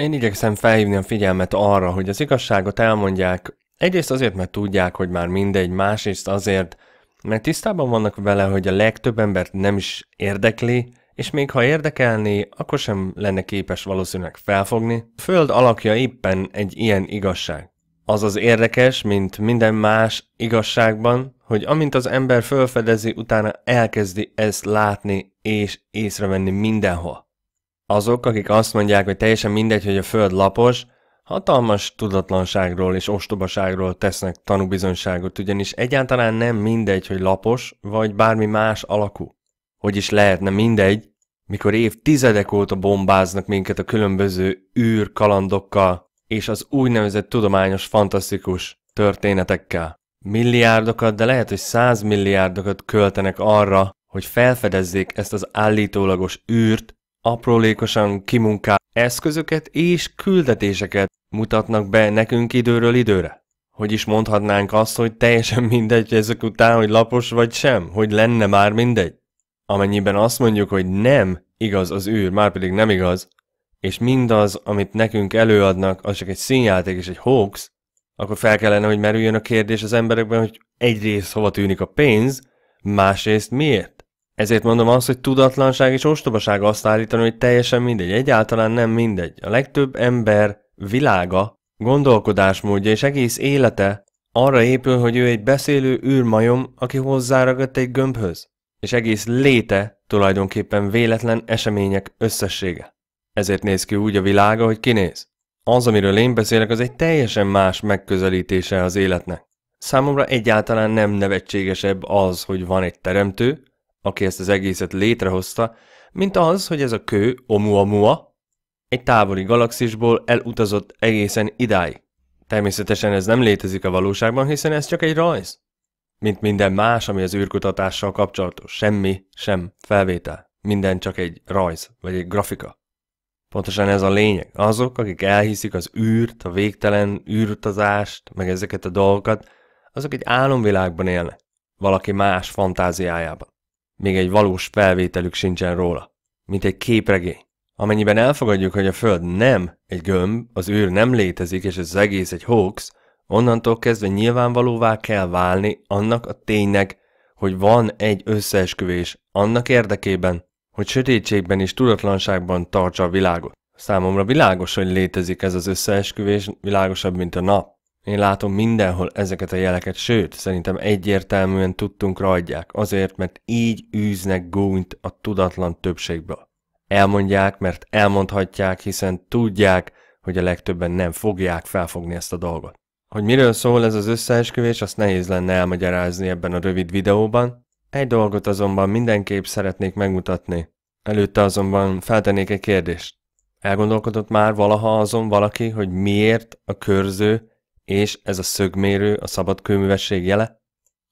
Én igyekszem felhívni a figyelmet arra, hogy az igazságot elmondják, egyrészt azért, mert tudják, hogy már mindegy, másrészt azért, mert tisztában vannak vele, hogy a legtöbb embert nem is érdekli, és még ha érdekelni, akkor sem lenne képes valószínűleg felfogni. A föld alakja éppen egy ilyen igazság. Az az érdekes, mint minden más igazságban, hogy amint az ember felfedezi, utána elkezdi ezt látni és észrevenni mindenhol. Azok, akik azt mondják, hogy teljesen mindegy, hogy a föld lapos, hatalmas tudatlanságról és ostobaságról tesznek tanúbizonyságot, ugyanis egyáltalán nem mindegy, hogy lapos vagy bármi más alakú. Hogy is lehetne mindegy, mikor évtizedek óta bombáznak minket a különböző kalandokkal és az úgynevezett tudományos fantasztikus történetekkel. Milliárdokat, de lehet, hogy százmilliárdokat költenek arra, hogy felfedezzék ezt az állítólagos űrt, aprólékosan kimunkált eszközöket és küldetéseket mutatnak be nekünk időről időre. Hogy is mondhatnánk azt, hogy teljesen mindegy ezek után, hogy lapos vagy sem, hogy lenne már mindegy. Amennyiben azt mondjuk, hogy nem igaz az űr, már pedig nem igaz, és mindaz, amit nekünk előadnak, az csak egy színjáték és egy hoax, akkor fel kellene, hogy merüljön a kérdés az emberekben, hogy egyrészt hova tűnik a pénz, másrészt miért? Ezért mondom azt, hogy tudatlanság és ostobaság azt állítani, hogy teljesen mindegy, egyáltalán nem mindegy. A legtöbb ember világa, gondolkodásmódja és egész élete arra épül, hogy ő egy beszélő űrmajom, aki hozzáragadt egy gömbhöz. És egész léte tulajdonképpen véletlen események összessége. Ezért néz ki úgy a világa, hogy kinéz. Az, amiről én beszélek, az egy teljesen más megközelítése az életnek. Számomra egyáltalán nem nevetségesebb az, hogy van egy teremtő, aki ezt az egészet létrehozta, mint az, hogy ez a kő, Oumuamua, egy távoli galaxisból elutazott egészen idáig. Természetesen ez nem létezik a valóságban, hiszen ez csak egy rajz. Mint minden más, ami az űrkutatással kapcsolatos. Semmi sem felvétel. Minden csak egy rajz, vagy egy grafika. Pontosan ez a lényeg. Azok, akik elhiszik az űrt, a végtelen űrutazást, meg ezeket a dolgokat, azok egy álomvilágban élnek. Valaki más fantáziájában még egy valós felvételük sincsen róla, mint egy képregény. Amennyiben elfogadjuk, hogy a Föld nem egy gömb, az űr nem létezik, és ez az egész egy hoax, onnantól kezdve nyilvánvalóvá kell válni annak a ténynek, hogy van egy összeesküvés annak érdekében, hogy sötétségben és tudatlanságban tartsa a világot. Számomra világos, hogy létezik ez az összeesküvés, világosabb, mint a nap. Én látom mindenhol ezeket a jeleket, sőt, szerintem egyértelműen tudtunk adják, azért, mert így űznek gúnyt a tudatlan többségből. Elmondják, mert elmondhatják, hiszen tudják, hogy a legtöbben nem fogják felfogni ezt a dolgot. Hogy miről szól ez az összeesküvés, azt nehéz lenne elmagyarázni ebben a rövid videóban. Egy dolgot azonban mindenképp szeretnék megmutatni. Előtte azonban feltennék egy kérdést. Elgondolkodott már valaha azon valaki, hogy miért a körző és ez a szögmérő a szabadkőművesség jele?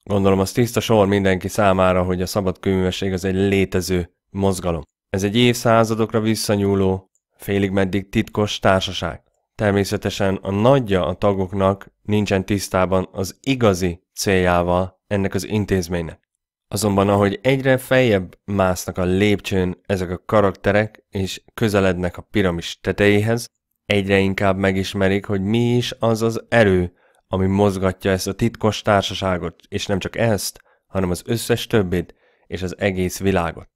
Gondolom az tiszta sor mindenki számára, hogy a szabadkőművesség az egy létező mozgalom. Ez egy évszázadokra visszanyúló, félig meddig titkos társaság. Természetesen a nagyja a tagoknak nincsen tisztában az igazi céljával ennek az intézménynek. Azonban ahogy egyre feljebb másznak a lépcsőn ezek a karakterek, és közelednek a piramis tetejéhez, egyre inkább megismerik, hogy mi is az az erő, ami mozgatja ezt a titkos társaságot, és nem csak ezt, hanem az összes többit és az egész világot.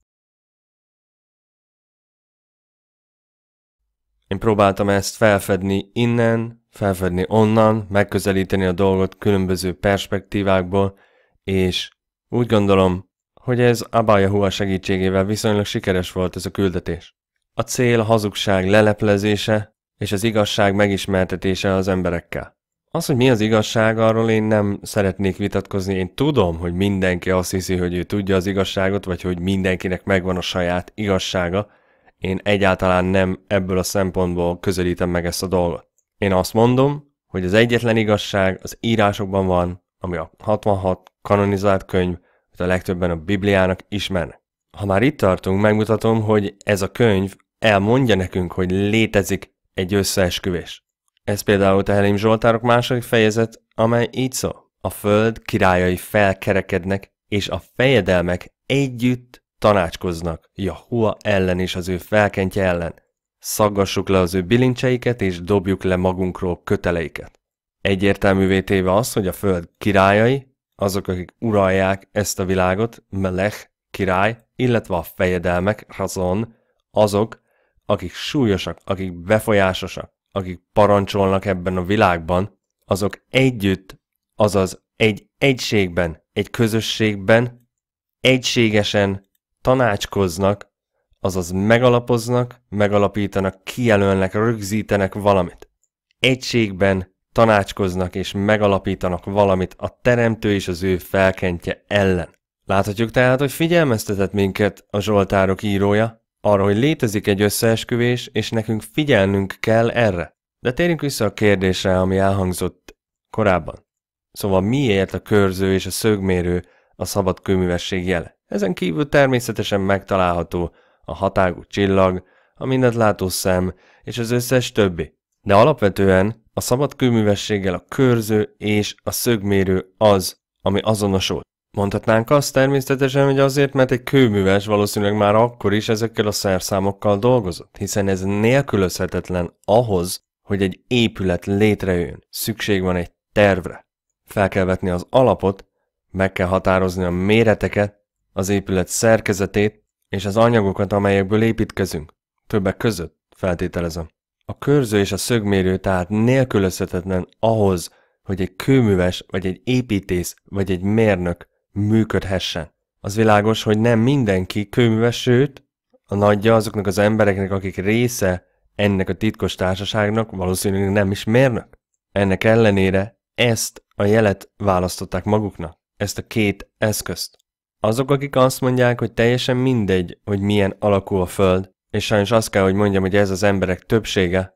Én próbáltam ezt felfedni innen, felfedni onnan, megközelíteni a dolgot különböző perspektívákból, és úgy gondolom, hogy ez Hua segítségével viszonylag sikeres volt ez a küldetés. A cél a hazugság leleplezése, és az igazság megismertetése az emberekkel. Az, hogy mi az igazság, arról én nem szeretnék vitatkozni. Én tudom, hogy mindenki azt hiszi, hogy ő tudja az igazságot, vagy hogy mindenkinek megvan a saját igazsága. Én egyáltalán nem ebből a szempontból közelítem meg ezt a dolgot. Én azt mondom, hogy az egyetlen igazság az írásokban van, ami a 66 kanonizált könyv, amit a legtöbben a Bibliának ismernek. Ha már itt tartunk, megmutatom, hogy ez a könyv elmondja nekünk, hogy létezik egy összeesküvés. Ez például Tehelim Zsoltárok második fejezet, amely így szól. A föld királyai felkerekednek, és a fejedelmek együtt tanácskoznak Jahua ellen és az ő felkentje ellen. Szaggassuk le az ő bilincseiket, és dobjuk le magunkról köteleiket. Egyértelművé téve az, hogy a föld királyai, azok, akik uralják ezt a világot, Melech, király, illetve a fejedelmek, Razon, azok, akik súlyosak, akik befolyásosak, akik parancsolnak ebben a világban, azok együtt, azaz egy egységben, egy közösségben egységesen tanácskoznak, azaz megalapoznak, megalapítanak, kijelölnek, rögzítenek valamit. Egységben tanácskoznak és megalapítanak valamit a teremtő és az ő felkentje ellen. Láthatjuk tehát, hogy figyelmeztetett minket a Zsoltárok írója, arra, hogy létezik egy összeesküvés, és nekünk figyelnünk kell erre. De térjünk vissza a kérdésre, ami elhangzott korábban. Szóval miért a körző és a szögmérő a szabad kőművesség jele? Ezen kívül természetesen megtalálható a hatágú csillag, a mindent szem és az összes többi. De alapvetően a szabad kőművességgel a körző és a szögmérő az, ami azonosult. Mondhatnánk azt természetesen, hogy azért, mert egy kőműves valószínűleg már akkor is ezekkel a szerszámokkal dolgozott, hiszen ez nélkülözhetetlen ahhoz, hogy egy épület létrejön. Szükség van egy tervre. Fel kell vetni az alapot, meg kell határozni a méreteket, az épület szerkezetét és az anyagokat, amelyekből építkezünk. Többek között, feltételezem. A körző és a szögmérő tehát nélkülözhetetlen ahhoz, hogy egy kőműves, vagy egy építész, vagy egy mérnök működhessen. Az világos, hogy nem mindenki kőműves, sőt, a nagyja azoknak az embereknek, akik része ennek a titkos társaságnak valószínűleg nem is mérnök. Ennek ellenére ezt a jelet választották maguknak, ezt a két eszközt. Azok, akik azt mondják, hogy teljesen mindegy, hogy milyen alakú a Föld, és sajnos azt kell, hogy mondjam, hogy ez az emberek többsége,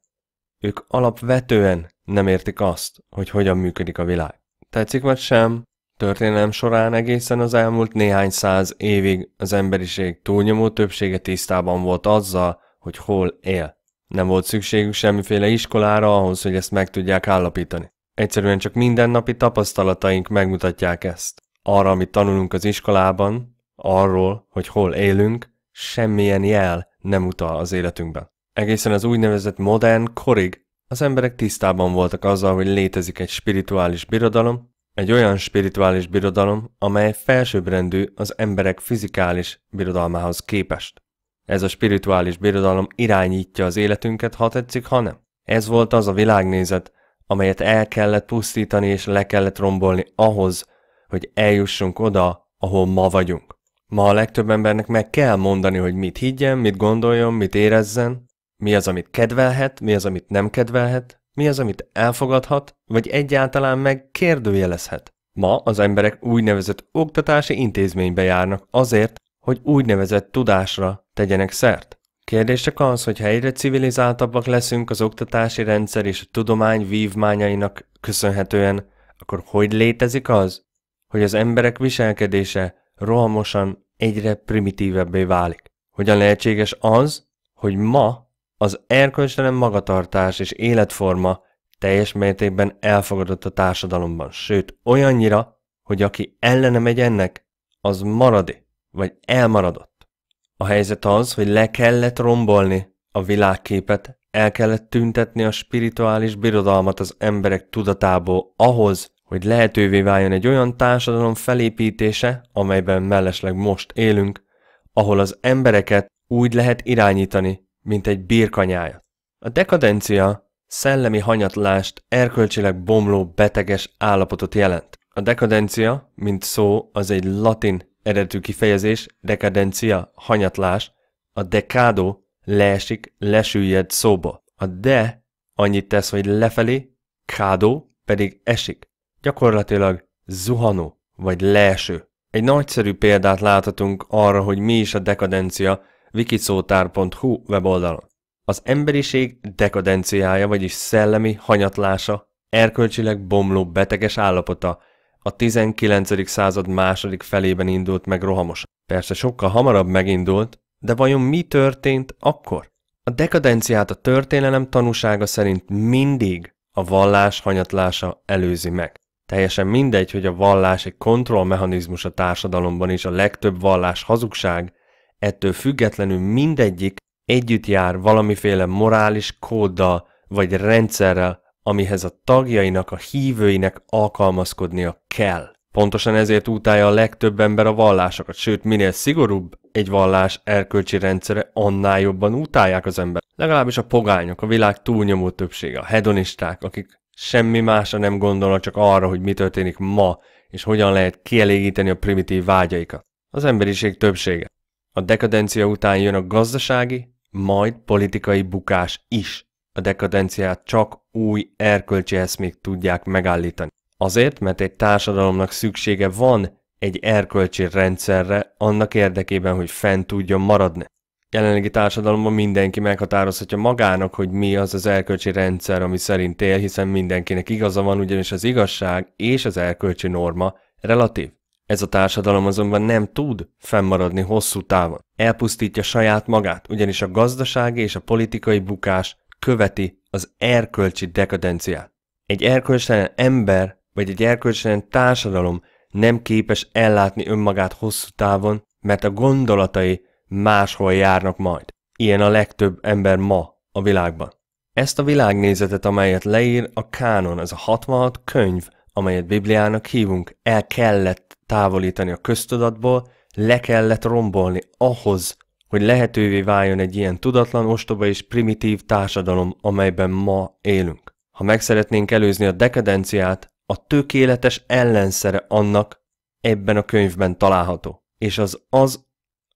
ők alapvetően nem értik azt, hogy hogyan működik a világ. Tetszik vagy sem, Történelem során egészen az elmúlt néhány száz évig az emberiség túlnyomó többsége tisztában volt azzal, hogy hol él. Nem volt szükségük semmiféle iskolára ahhoz, hogy ezt meg tudják állapítani. Egyszerűen csak mindennapi tapasztalataink megmutatják ezt. Arra, amit tanulunk az iskolában, arról, hogy hol élünk, semmilyen jel nem utal az életünkben. Egészen az úgynevezett modern korig az emberek tisztában voltak azzal, hogy létezik egy spirituális birodalom, egy olyan spirituális birodalom, amely felsőbbrendű az emberek fizikális birodalmához képest. Ez a spirituális birodalom irányítja az életünket, ha tetszik, ha nem. Ez volt az a világnézet, amelyet el kellett pusztítani és le kellett rombolni ahhoz, hogy eljussunk oda, ahol ma vagyunk. Ma a legtöbb embernek meg kell mondani, hogy mit higgyen, mit gondoljon, mit érezzen, mi az, amit kedvelhet, mi az, amit nem kedvelhet, mi az, amit elfogadhat, vagy egyáltalán megkérdőjelezhet? Ma az emberek úgynevezett oktatási intézménybe járnak azért, hogy úgynevezett tudásra tegyenek szert. Kérdés csak az, hogy ha egyre civilizáltabbak leszünk az oktatási rendszer és a tudomány vívmányainak köszönhetően, akkor hogy létezik az, hogy az emberek viselkedése rohamosan egyre primitívebbé válik? Hogyan lehetséges az, hogy ma az erkölcstelen magatartás és életforma teljes mértékben elfogadott a társadalomban, sőt olyannyira, hogy aki ellene megy ennek, az maradi, vagy elmaradott. A helyzet az, hogy le kellett rombolni a világképet, el kellett tüntetni a spirituális birodalmat az emberek tudatából ahhoz, hogy lehetővé váljon egy olyan társadalom felépítése, amelyben mellesleg most élünk, ahol az embereket úgy lehet irányítani, mint egy birkanyája. A dekadencia szellemi hanyatlást, erkölcsileg bomló, beteges állapotot jelent. A dekadencia, mint szó, az egy latin eredetű kifejezés, dekadencia, hanyatlás, a dekádó leesik, lesüllyed szóba. A de annyit tesz, hogy lefelé, kádó pedig esik, gyakorlatilag zuhanó vagy leeső. Egy nagyszerű példát láthatunk arra, hogy mi is a dekadencia, wikiszótár.hu weboldalon. Az emberiség dekadenciája, vagyis szellemi hanyatlása, erkölcsileg bomló beteges állapota a 19. század második felében indult meg rohamos. Persze sokkal hamarabb megindult, de vajon mi történt akkor? A dekadenciát a történelem tanúsága szerint mindig a vallás hanyatlása előzi meg. Teljesen mindegy, hogy a vallás egy kontrollmechanizmus a társadalomban, is, a legtöbb vallás hazugság, ettől függetlenül mindegyik együtt jár valamiféle morális kóddal vagy rendszerrel, amihez a tagjainak, a hívőinek alkalmazkodnia kell. Pontosan ezért utálja a legtöbb ember a vallásokat, sőt minél szigorúbb egy vallás erkölcsi rendszere, annál jobban utálják az ember. Legalábbis a pogányok, a világ túlnyomó többsége, a hedonisták, akik semmi másra nem gondolnak csak arra, hogy mi történik ma, és hogyan lehet kielégíteni a primitív vágyaikat. Az emberiség többsége. A dekadencia után jön a gazdasági, majd politikai bukás is. A dekadenciát csak új erkölcsi eszmék tudják megállítani. Azért, mert egy társadalomnak szüksége van egy erkölcsi rendszerre annak érdekében, hogy fent tudjon maradni. Jelenlegi társadalomban mindenki meghatározhatja magának, hogy mi az az erkölcsi rendszer, ami szerint él, hiszen mindenkinek igaza van, ugyanis az igazság és az erkölcsi norma relatív. Ez a társadalom azonban nem tud fennmaradni hosszú távon. Elpusztítja saját magát, ugyanis a gazdasági és a politikai bukás követi az erkölcsi dekadenciát. Egy erkölcstelen ember vagy egy erkölcstelen társadalom nem képes ellátni önmagát hosszú távon, mert a gondolatai máshol járnak majd. Ilyen a legtöbb ember ma a világban. Ezt a világnézetet, amelyet leír a kánon, az a 66 könyv, amelyet Bibliának hívunk, el kellett távolítani a köztudatból, le kellett rombolni ahhoz, hogy lehetővé váljon egy ilyen tudatlan, ostoba és primitív társadalom, amelyben ma élünk. Ha meg szeretnénk előzni a dekadenciát, a tökéletes ellenszere annak ebben a könyvben található. És az az,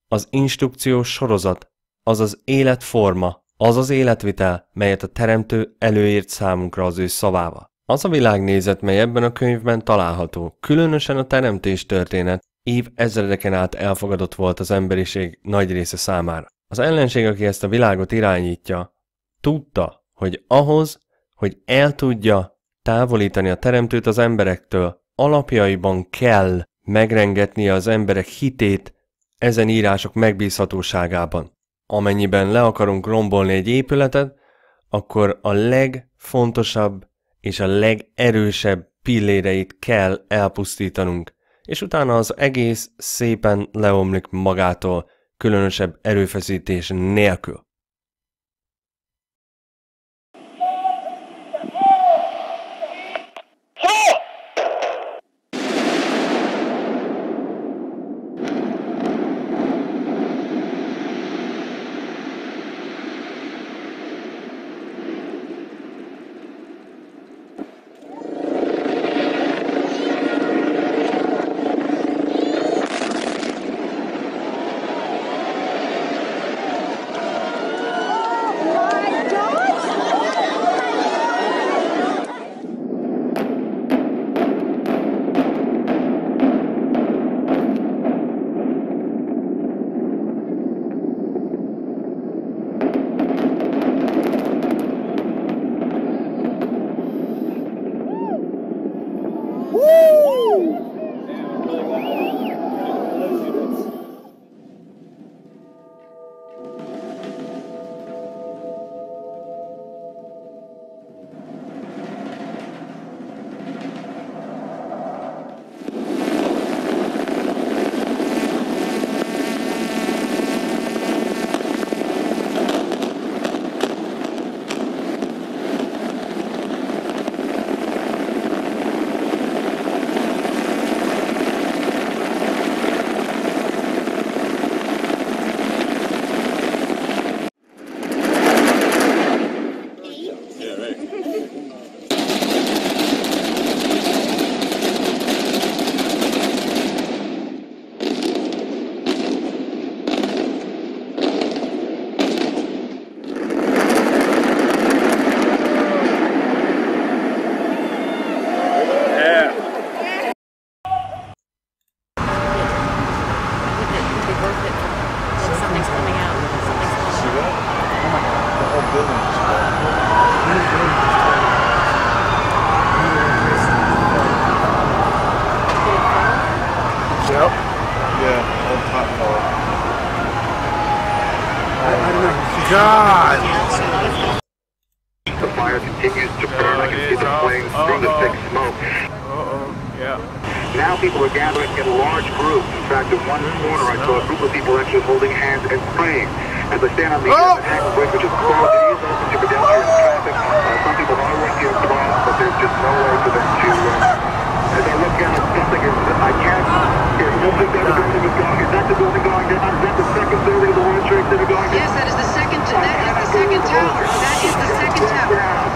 az instrukciós sorozat, az az életforma, az az életvitel, melyet a Teremtő előírt számunkra az ő szavával. Az a világnézet, mely ebben a könyvben található, különösen a teremtés történet, év ezredeken át elfogadott volt az emberiség nagy része számára. Az ellenség, aki ezt a világot irányítja, tudta, hogy ahhoz, hogy el tudja távolítani a teremtőt az emberektől, alapjaiban kell megrengetnie az emberek hitét ezen írások megbízhatóságában. Amennyiben le akarunk rombolni egy épületet, akkor a legfontosabb és a legerősebb pilléreit kell elpusztítanunk, és utána az egész szépen leomlik magától, különösebb erőfeszítés nélkül. Uh -oh. from oh. the thick smoke. Uh oh yeah. Now people are gathering in large groups. In fact, in one mm, corner, I saw a group of people actually holding hands and praying. As I stand on the oh. end of which is closed, it is open to pedestrian traffic. Uh, some people are working across, but there's just no way for them to. Uh, as I look down at something, I can't. It's nobody that the building is going. Is that the building going down? Is that the second building of the World Trade Center going down? Yes, that is the second. That is the second tower. That is the second tower.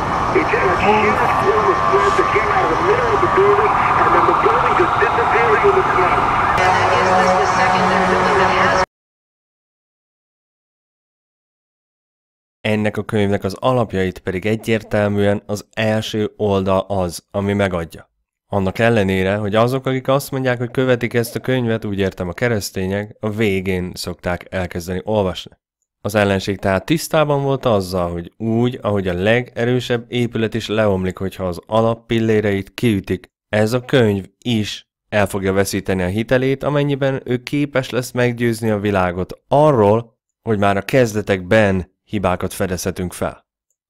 Ennek a könyvnek az alapjait pedig egyértelműen az első oldal az, ami megadja. Annak ellenére, hogy azok, akik azt mondják, hogy követik ezt a könyvet, úgy értem a keresztények, a végén szokták elkezdeni olvasni. Az ellenség tehát tisztában volt azzal, hogy úgy, ahogy a legerősebb épület is leomlik, hogyha az alap pilléreit kiütik, ez a könyv is el fogja veszíteni a hitelét, amennyiben ő képes lesz meggyőzni a világot arról, hogy már a kezdetekben hibákat fedezhetünk fel.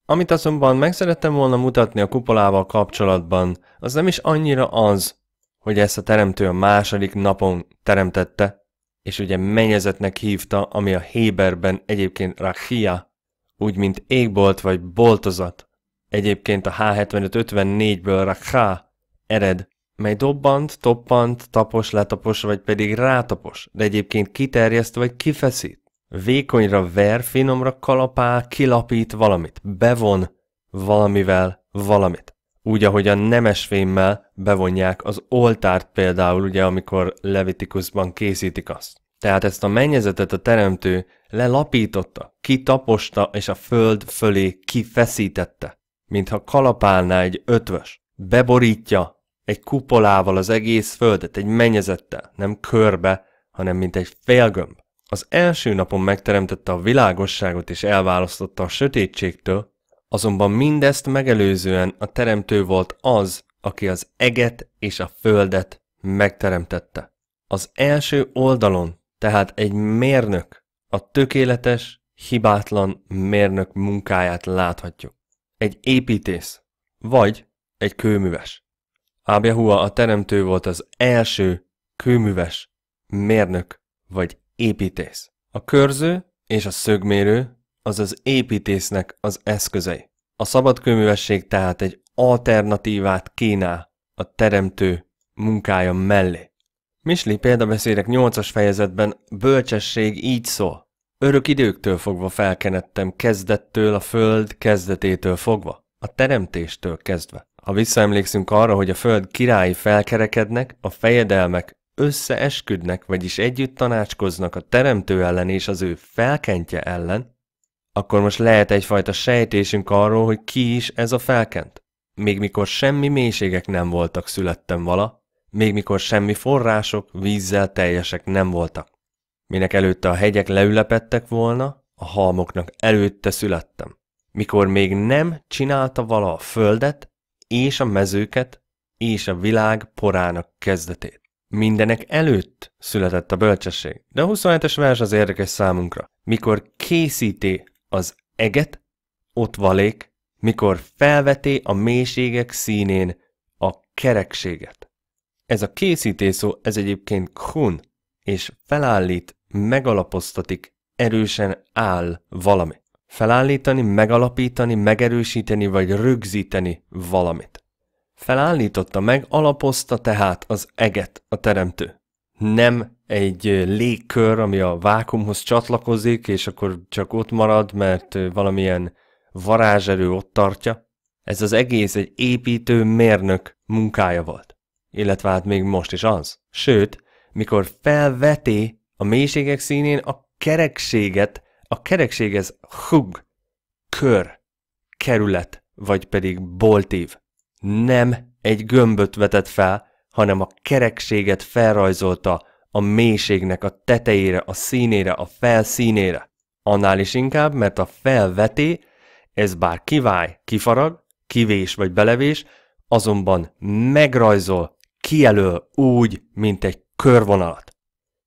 Amit azonban meg szerettem volna mutatni a kupolával kapcsolatban, az nem is annyira az, hogy ezt a teremtő a második napon teremtette, és ugye mennyezetnek hívta, ami a Héberben egyébként rachia, úgy mint égbolt vagy boltozat. Egyébként a H7554-ből Rachá ered, mely dobbant, toppant, tapos, letapos, vagy pedig rátapos, de egyébként kiterjeszt vagy kifeszít. Vékonyra ver, finomra kalapál, kilapít valamit, bevon valamivel valamit úgy, ahogy a nemesvémmel bevonják az oltárt például, ugye, amikor Levitikusban készítik azt. Tehát ezt a mennyezetet a teremtő lelapította, kitaposta és a föld fölé kifeszítette, mintha kalapálná egy ötvös. Beborítja egy kupolával az egész földet, egy mennyezettel, nem körbe, hanem mint egy félgömb. Az első napon megteremtette a világosságot és elválasztotta a sötétségtől, Azonban mindezt megelőzően a teremtő volt az, aki az eget és a földet megteremtette. Az első oldalon, tehát egy mérnök, a tökéletes, hibátlan mérnök munkáját láthatjuk. Egy építész, vagy egy kőműves. Ábjahua a teremtő volt az első kőműves, mérnök vagy építész. A körző és a szögmérő az az építésznek az eszközei. A szabadkőművesség tehát egy alternatívát kínál a teremtő munkája mellé. Misli példabeszédek 8-as fejezetben bölcsesség így szól. Örök időktől fogva felkenettem kezdettől a föld kezdetétől fogva, a teremtéstől kezdve. Ha visszaemlékszünk arra, hogy a föld királyi felkerekednek, a fejedelmek összeesküdnek, vagyis együtt tanácskoznak a teremtő ellen és az ő felkentje ellen, akkor most lehet egyfajta sejtésünk arról, hogy ki is ez a felkent. Még mikor semmi mélységek nem voltak születtem vala, még mikor semmi források, vízzel teljesek nem voltak. Minek előtte a hegyek leülepettek volna, a halmoknak előtte születtem. Mikor még nem csinálta vala a földet, és a mezőket, és a világ porának kezdetét. Mindenek előtt született a bölcsesség, de a 27-es vers az érdekes számunkra. Mikor készíti az eget, ott valék, mikor felveté a mélységek színén a kerekséget. Ez a készítészó, ez egyébként kun, és felállít, megalapoztatik, erősen áll valami. Felállítani, megalapítani, megerősíteni vagy rögzíteni valamit. Felállította meg, alapozta tehát az eget a teremtő. Nem egy légkör, ami a vákumhoz csatlakozik, és akkor csak ott marad, mert valamilyen varázserő ott tartja. Ez az egész egy építő mérnök munkája volt. Illetve hát még most is az. Sőt, mikor felveti a mélységek színén a kerekséget, a kerekség ez hug, kör, kerület, vagy pedig boltív. Nem egy gömböt vetett fel, hanem a kerekséget felrajzolta a mélységnek a tetejére, a színére, a felszínére. Annál is inkább, mert a felveté, ez bár kiváj, kifarag, kivés vagy belevés, azonban megrajzol, kijelöl úgy, mint egy körvonalat.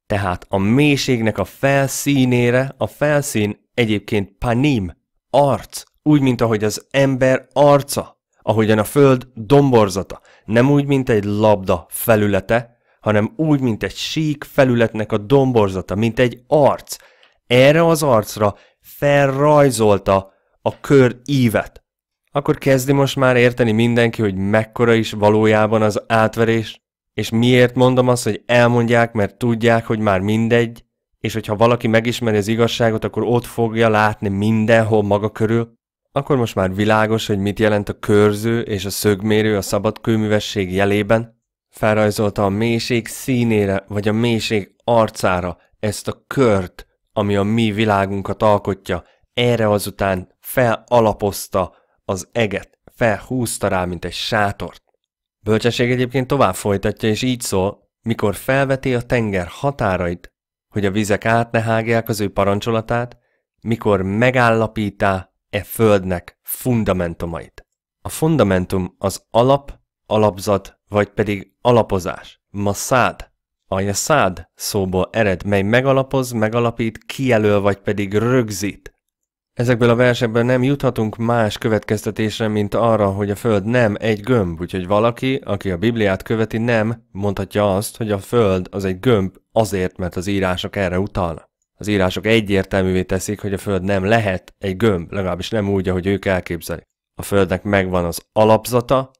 Tehát a mélységnek a felszínére, a felszín egyébként panim, arc, úgy, mint ahogy az ember arca, ahogyan a föld domborzata, nem úgy, mint egy labda felülete, hanem úgy, mint egy sík felületnek a domborzata, mint egy arc. Erre az arcra felrajzolta a kör ívet. Akkor kezdi most már érteni mindenki, hogy mekkora is valójában az átverés, és miért mondom azt, hogy elmondják, mert tudják, hogy már mindegy, és hogyha valaki megismeri az igazságot, akkor ott fogja látni mindenhol maga körül, akkor most már világos, hogy mit jelent a körző és a szögmérő a szabadkőművesség jelében, Felrajzolta a mélység színére, vagy a mélység arcára ezt a kört, ami a mi világunkat alkotja, erre azután felalapozta az eget, felhúzta rá, mint egy sátort. Bölcsesség egyébként tovább folytatja, és így szól, mikor felveti a tenger határait, hogy a vizek át ne hágják az ő parancsolatát, mikor megállapítá e földnek fundamentumait. A fundamentum az alap, alapzat, vagy pedig Alapozás. Masszád. A szád szóból ered, mely megalapoz, megalapít, kijelöl vagy pedig rögzít. Ezekből a versekből nem juthatunk más következtetésre, mint arra, hogy a Föld nem egy gömb, úgyhogy valaki, aki a Bibliát követi, nem mondhatja azt, hogy a Föld az egy gömb azért, mert az írások erre utalnak. Az írások egyértelművé teszik, hogy a Föld nem lehet egy gömb, legalábbis nem úgy, ahogy ők elképzelik. A Földnek megvan az alapzata,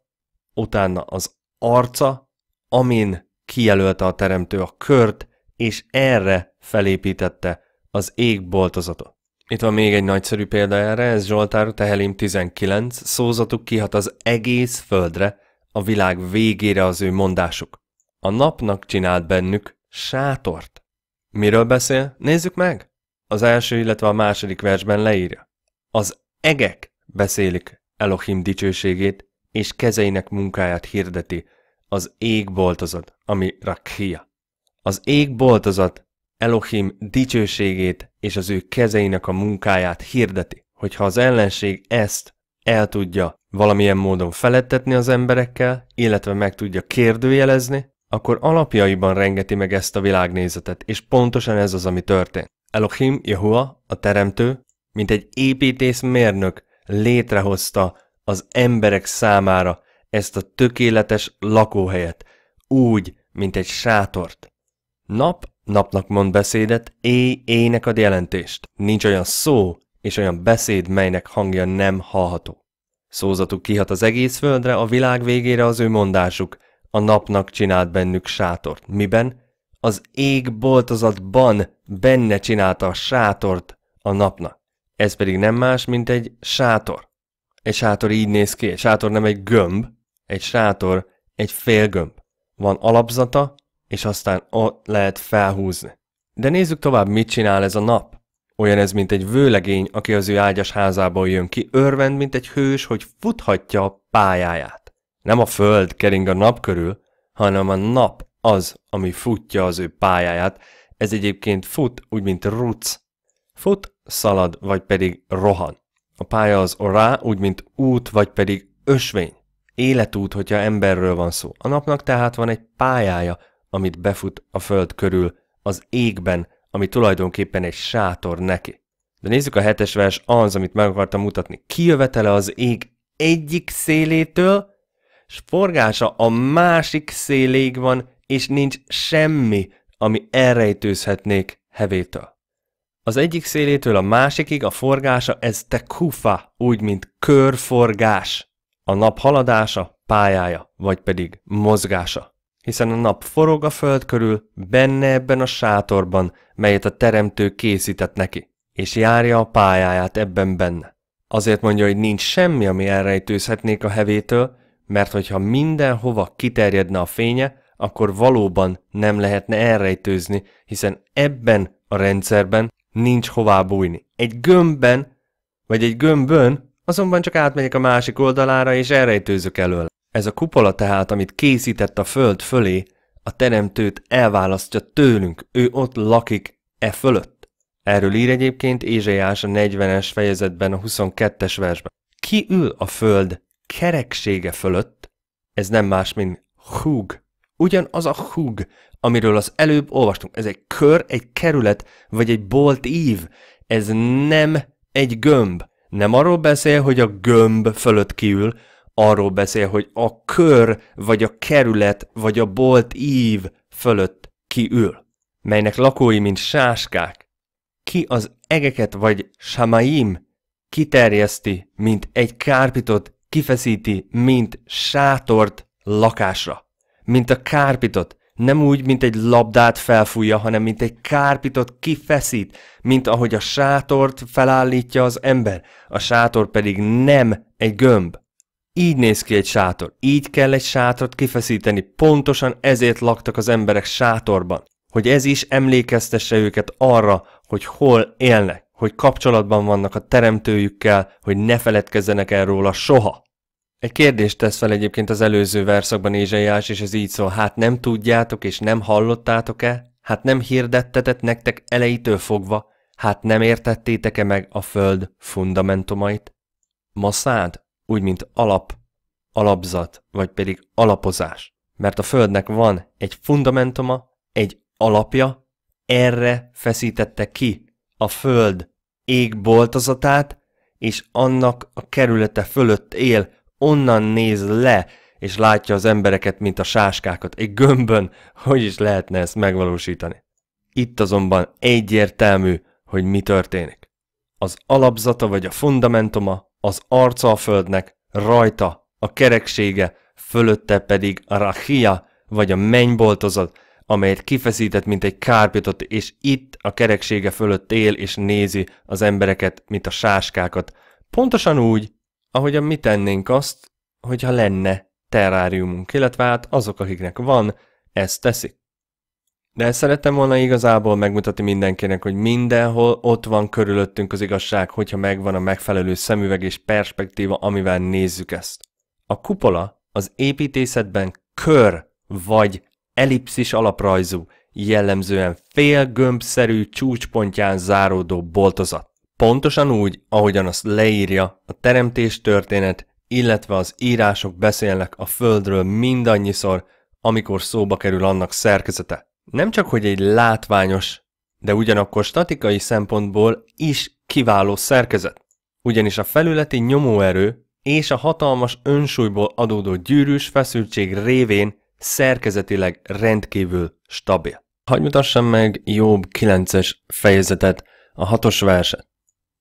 utána az arca, amin kijelölte a teremtő a kört, és erre felépítette az égboltozatot. Itt van még egy nagyszerű példa erre, ez Zsoltár Tehelim 19, szózatuk kihat az egész földre, a világ végére az ő mondásuk. A napnak csinált bennük sátort. Miről beszél? Nézzük meg! Az első, illetve a második versben leírja. Az egek beszélik Elohim dicsőségét, és kezeinek munkáját hirdeti, az ég boltozat, ami Rakhia. Az ég boltozat Elohim dicsőségét és az ő kezeinek a munkáját hirdeti, hogyha az ellenség ezt el tudja valamilyen módon felettetni az emberekkel, illetve meg tudja kérdőjelezni, akkor alapjaiban rengeti meg ezt a világnézetet, és pontosan ez az, ami történt. Elohim, Jehua, a teremtő, mint egy építész mérnök létrehozta az emberek számára ezt a tökéletes lakóhelyet, úgy, mint egy sátort. Nap napnak mond beszédet, éj éjnek ad jelentést. Nincs olyan szó és olyan beszéd, melynek hangja nem hallható. Szózatuk kihat az egész földre, a világ végére az ő mondásuk, a napnak csinált bennük sátort. Miben? Az ég boltozatban benne csinálta a sátort a napnak. Ez pedig nem más, mint egy sátor. Egy sátor így néz ki, egy sátor nem egy gömb, egy sátor, egy félgömb. Van alapzata, és aztán ott lehet felhúzni. De nézzük tovább, mit csinál ez a nap. Olyan ez, mint egy vőlegény, aki az ő ágyas házából jön ki, örvend, mint egy hős, hogy futhatja a pályáját. Nem a föld kering a nap körül, hanem a nap az, ami futja az ő pályáját. Ez egyébként fut, úgy mint ruc. Fut, szalad, vagy pedig rohan. A pálya az orá, úgy mint út, vagy pedig ösvény életút, hogyha emberről van szó. A napnak tehát van egy pályája, amit befut a föld körül, az égben, ami tulajdonképpen egy sátor neki. De nézzük a hetes vers, az, amit meg akartam mutatni. Kijövetele az ég egyik szélétől, s forgása a másik szélég van, és nincs semmi, ami elrejtőzhetnék hevétől. Az egyik szélétől a másikig a forgása, ez tekufa, úgy, mint körforgás a nap haladása, pályája, vagy pedig mozgása. Hiszen a nap forog a föld körül, benne ebben a sátorban, melyet a teremtő készített neki, és járja a pályáját ebben benne. Azért mondja, hogy nincs semmi, ami elrejtőzhetnék a hevétől, mert hogyha mindenhova kiterjedne a fénye, akkor valóban nem lehetne elrejtőzni, hiszen ebben a rendszerben nincs hová bújni. Egy gömbben, vagy egy gömbön azonban csak átmegyek a másik oldalára és elrejtőzök elől. Ez a kupola tehát, amit készített a föld fölé, a teremtőt elválasztja tőlünk, ő ott lakik e fölött. Erről ír egyébként Ézsaiás a 40-es fejezetben a 22-es versben. Ki ül a föld kereksége fölött? Ez nem más, mint húg. Ugyanaz a húg, amiről az előbb olvastunk. Ez egy kör, egy kerület, vagy egy bolt ív. Ez nem egy gömb. Nem arról beszél, hogy a gömb fölött kiül, arról beszél, hogy a kör, vagy a kerület, vagy a bolt ív fölött kiül, melynek lakói, mint sáskák. Ki az egeket, vagy samaim kiterjeszti, mint egy kárpitot, kifeszíti, mint sátort lakásra, mint a kárpitot, nem úgy, mint egy labdát felfújja, hanem mint egy kárpitot kifeszít, mint ahogy a sátort felállítja az ember. A sátor pedig nem egy gömb. Így néz ki egy sátor, így kell egy sátrat kifeszíteni, pontosan ezért laktak az emberek sátorban, hogy ez is emlékeztesse őket arra, hogy hol élnek, hogy kapcsolatban vannak a teremtőjükkel, hogy ne feledkezzenek el róla soha. Egy kérdést tesz fel egyébként az előző verszakban Ézsaiás, és ez így szól, hát nem tudjátok és nem hallottátok-e? Hát nem hirdettetett nektek elejétől fogva? Hát nem értettétek-e meg a föld fundamentumait? Maszád úgy, mint alap, alapzat, vagy pedig alapozás. Mert a földnek van egy fundamentuma, egy alapja, erre feszítette ki a föld égboltozatát, és annak a kerülete fölött él onnan néz le, és látja az embereket, mint a sáskákat egy gömbön, hogy is lehetne ezt megvalósítani. Itt azonban egyértelmű, hogy mi történik. Az alapzata vagy a fundamentuma, az arca a földnek, rajta a kereksége, fölötte pedig a rachia, vagy a mennyboltozat, amelyet kifeszített, mint egy kárpitot, és itt a kereksége fölött él és nézi az embereket, mint a sáskákat. Pontosan úgy, ahogyan mi tennénk azt, hogyha lenne terráriumunk, illetve hát azok, akiknek van, ezt teszik. De szerettem volna igazából megmutatni mindenkinek, hogy mindenhol ott van körülöttünk az igazság, hogyha megvan a megfelelő szemüveg és perspektíva, amivel nézzük ezt. A kupola az építészetben kör vagy ellipszis alaprajzú, jellemzően félgömbszerű csúcspontján záródó boltozat. Pontosan úgy, ahogyan azt leírja a teremtés történet, illetve az írások beszélnek a Földről mindannyiszor, amikor szóba kerül annak szerkezete. Nem csak, hogy egy látványos, de ugyanakkor statikai szempontból is kiváló szerkezet. Ugyanis a felületi nyomóerő és a hatalmas önsúlyból adódó gyűrűs feszültség révén szerkezetileg rendkívül stabil. Hagy mutassam meg Jobb 9-es fejezetet, a hatos verset.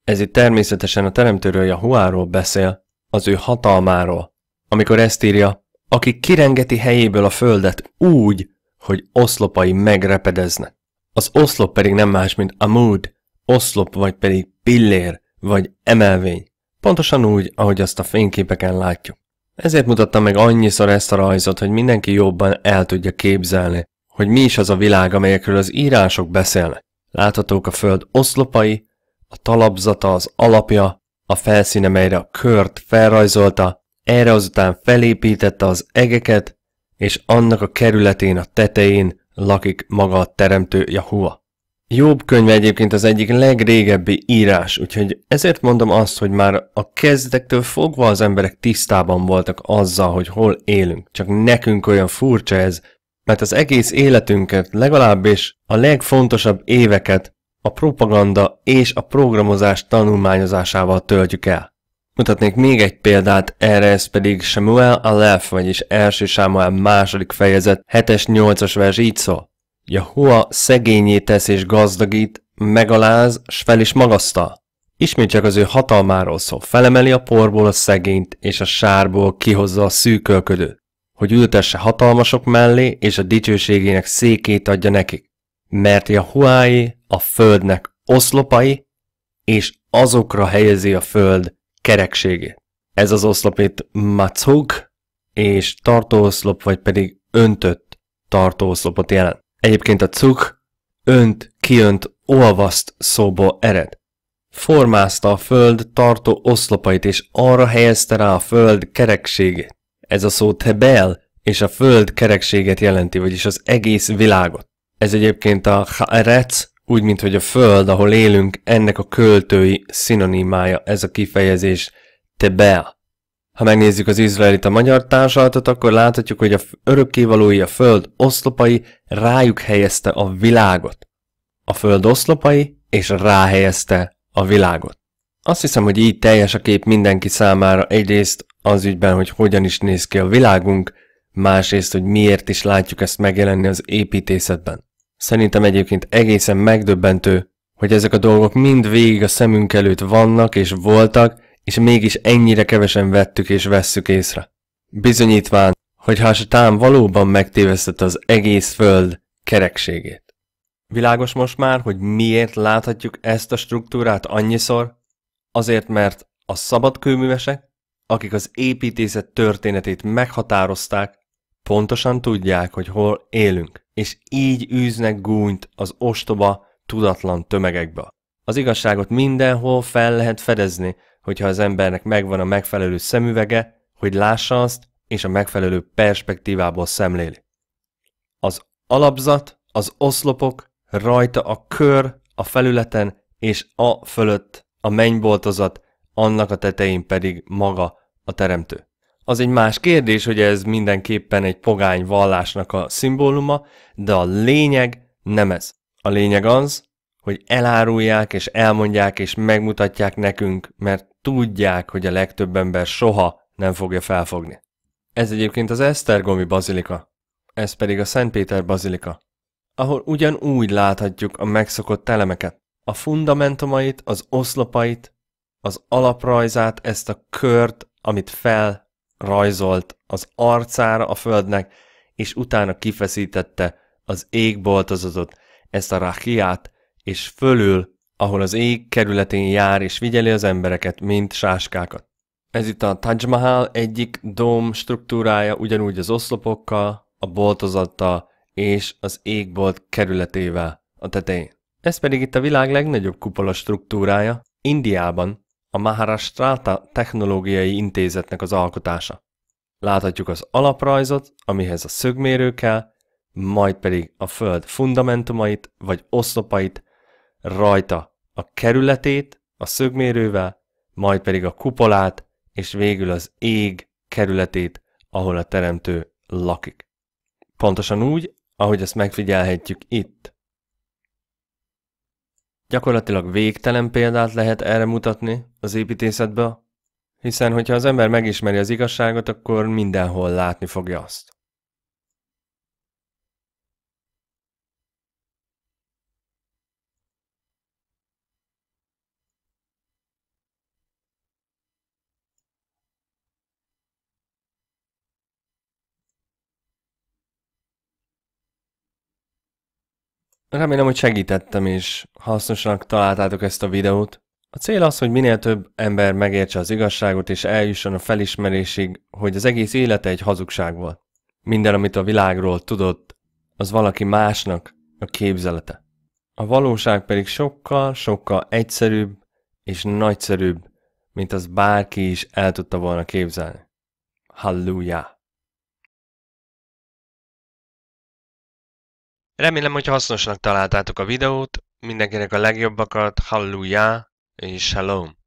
Ez itt természetesen a teremtőről Jahuáról beszél, az ő hatalmáról. Amikor ezt írja, aki kirengeti helyéből a földet úgy, hogy oszlopai megrepedeznek. Az oszlop pedig nem más, mint amúd, oszlop vagy pedig pillér, vagy emelvény. Pontosan úgy, ahogy azt a fényképeken látjuk. Ezért mutattam meg annyiszor ezt a rajzot, hogy mindenki jobban el tudja képzelni, hogy mi is az a világ, amelyekről az írások beszélnek. Láthatók a föld oszlopai, a talapzata az alapja, a felszíne, melyre a kört felrajzolta, erre azután felépítette az egeket, és annak a kerületén a tetején lakik maga a teremtő Jahua. Jobb könyve egyébként az egyik legrégebbi írás, úgyhogy ezért mondom azt, hogy már a kezdetektől fogva az emberek tisztában voltak azzal, hogy hol élünk. Csak nekünk olyan furcsa ez, mert az egész életünket, legalábbis a legfontosabb éveket a propaganda és a programozás tanulmányozásával töltjük el. Mutatnék még egy példát, erre ez pedig Samuel Aleph, vagyis első Samuel második fejezet, 7-es, 8-as vers így szól. Jahua szegényé tesz és gazdagít, megaláz, s fel is magasztal. Ismét csak az ő hatalmáról szól, felemeli a porból a szegényt, és a sárból kihozza a szűkölködőt, hogy ültesse hatalmasok mellé, és a dicsőségének székét adja nekik. Mert Jahuáé a földnek oszlopai, és azokra helyezi a föld kerekségét. Ez az oszlop itt macog, és tartóoszlop, vagy pedig öntött tartóoszlopot jelent. Egyébként a cuk önt, kiönt, olvaszt szóból ered. Formázta a föld tartó oszlopait, és arra helyezte rá a föld kerekségét. Ez a szó tebel, és a föld kerekséget jelenti, vagyis az egész világot. Ez egyébként a Haaretz úgy, mint hogy a föld, ahol élünk, ennek a költői szinonimája ez a kifejezés tebel. Ha megnézzük az izraelita magyar társadalmat, akkor láthatjuk, hogy a örökkévalói a föld oszlopai rájuk helyezte a világot. A föld oszlopai és ráhelyezte a világot. Azt hiszem, hogy így teljes a kép mindenki számára egyrészt az ügyben, hogy hogyan is néz ki a világunk, másrészt, hogy miért is látjuk ezt megjelenni az építészetben. Szerintem egyébként egészen megdöbbentő, hogy ezek a dolgok mind végig a szemünk előtt vannak és voltak, és mégis ennyire kevesen vettük és vesszük észre. Bizonyítván, hogy ha tám valóban megtévesztett az egész föld kerekségét. Világos most már, hogy miért láthatjuk ezt a struktúrát annyiszor? Azért, mert a szabadkőművesek, akik az építészet történetét meghatározták, pontosan tudják, hogy hol élünk és így űznek gúnyt az ostoba, tudatlan tömegekbe. Az igazságot mindenhol fel lehet fedezni, hogyha az embernek megvan a megfelelő szemüvege, hogy lássa azt, és a megfelelő perspektívából szemléli. Az alapzat, az oszlopok, rajta a kör, a felületen és a fölött a mennyboltozat, annak a tetején pedig maga a teremtő. Az egy más kérdés, hogy ez mindenképpen egy pogány vallásnak a szimbóluma, de a lényeg nem ez. A lényeg az, hogy elárulják és elmondják és megmutatják nekünk, mert tudják, hogy a legtöbb ember soha nem fogja felfogni. Ez egyébként az Esztergomi bazilika, ez pedig a Szent Péter bazilika, ahol ugyanúgy láthatjuk a megszokott elemeket, a fundamentumait, az oszlopait, az alaprajzát, ezt a kört, amit fel rajzolt az arcára a földnek, és utána kifeszítette az égboltozatot, ezt a rachiát, és fölül, ahol az ég kerületén jár és vigyeli az embereket, mint sáskákat. Ez itt a Taj Mahal egyik dóm struktúrája, ugyanúgy az oszlopokkal, a boltozattal és az égbolt kerületével a tetején. Ez pedig itt a világ legnagyobb kupola struktúrája, Indiában, a Maharashtrata Technológiai Intézetnek az alkotása. Láthatjuk az alaprajzot, amihez a szögmérő kell, majd pedig a föld fundamentumait vagy oszlopait, rajta a kerületét a szögmérővel, majd pedig a kupolát, és végül az ég kerületét, ahol a teremtő lakik. Pontosan úgy, ahogy ezt megfigyelhetjük itt. Gyakorlatilag végtelen példát lehet erre mutatni az építészetből, hiszen hogyha az ember megismeri az igazságot, akkor mindenhol látni fogja azt. Remélem, hogy segítettem és hasznosnak találtátok ezt a videót. A cél az, hogy minél több ember megértse az igazságot és eljusson a felismerésig, hogy az egész élete egy hazugság volt. Minden, amit a világról tudott, az valaki másnak a képzelete. A valóság pedig sokkal-sokkal egyszerűbb és nagyszerűbb, mint az bárki is el tudta volna képzelni. Hallelujah! Remélem, hogy hasznosnak találtátok a videót, mindenkinek a legjobbakat, hallelujah és shalom!